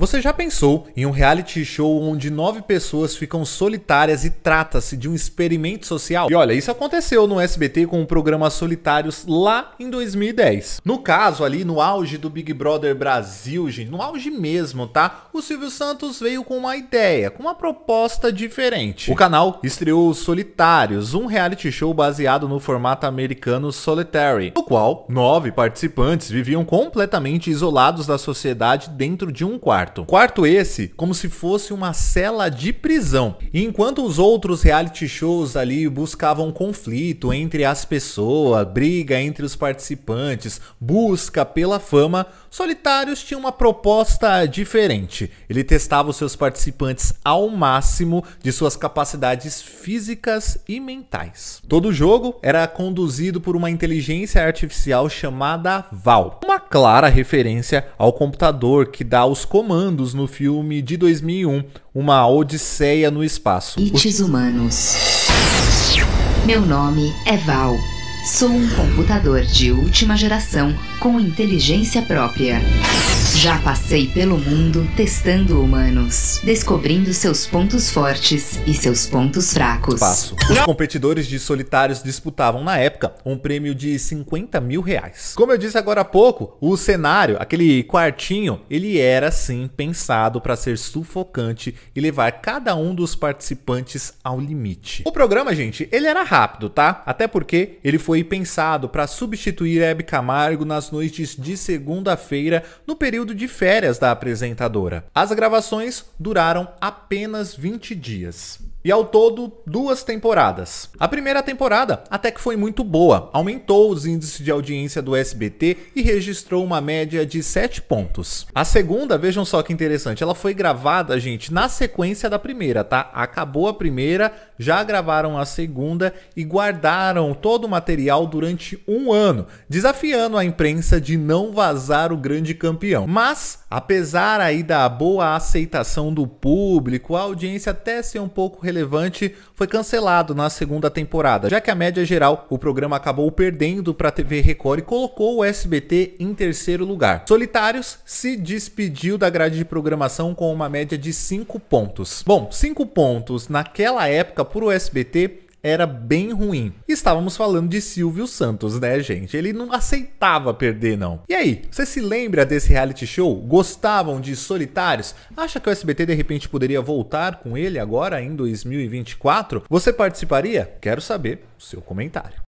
Você já pensou em um reality show onde nove pessoas ficam solitárias e trata-se de um experimento social? E olha, isso aconteceu no SBT com o programa Solitários lá em 2010. No caso, ali no auge do Big Brother Brasil, gente, no auge mesmo, tá? O Silvio Santos veio com uma ideia, com uma proposta diferente. O canal estreou Solitários, um reality show baseado no formato americano Solitary, no qual nove participantes viviam completamente isolados da sociedade dentro de um quarto quarto. Quarto esse, como se fosse uma cela de prisão. E enquanto os outros reality shows ali buscavam conflito entre as pessoas, briga entre os participantes, busca pela fama, Solitários tinha uma proposta diferente. Ele testava os seus participantes ao máximo de suas capacidades físicas e mentais. Todo o jogo era conduzido por uma inteligência artificial chamada Val, uma clara referência ao computador que dá os comandos no filme de 2001, Uma Odisseia no Espaço. Ites Humanos. Meu nome é Val. Sou um computador de última geração com inteligência própria. Já passei pelo mundo testando humanos, descobrindo seus pontos fortes e seus pontos fracos. Passo. Os competidores de solitários disputavam, na época, um prêmio de 50 mil reais. Como eu disse agora há pouco, o cenário, aquele quartinho, ele era sim pensado para ser sufocante e levar cada um dos participantes ao limite. O programa, gente, ele era rápido, tá? Até porque ele foi foi pensado para substituir Hebe Camargo nas noites de segunda-feira, no período de férias da apresentadora. As gravações duraram apenas 20 dias e ao todo duas temporadas. A primeira temporada até que foi muito boa, aumentou os índices de audiência do SBT e registrou uma média de 7 pontos. A segunda, vejam só que interessante, ela foi gravada, gente, na sequência da primeira, tá? Acabou a primeira, já gravaram a segunda e guardaram todo o material durante um ano, desafiando a imprensa de não vazar o grande campeão. Mas, apesar aí da boa aceitação do público, a audiência até ser um pouco relevante foi cancelado na segunda temporada, já que a média geral o programa acabou perdendo para a TV Record e colocou o SBT em terceiro lugar. Solitários se despediu da grade de programação com uma média de 5 pontos. Bom, 5 pontos naquela época para o SBT era bem ruim. Estávamos falando de Silvio Santos, né, gente? Ele não aceitava perder, não. E aí, você se lembra desse reality show? Gostavam de Solitários? Acha que o SBT de repente poderia voltar com ele agora em 2024? Você participaria? Quero saber o seu comentário.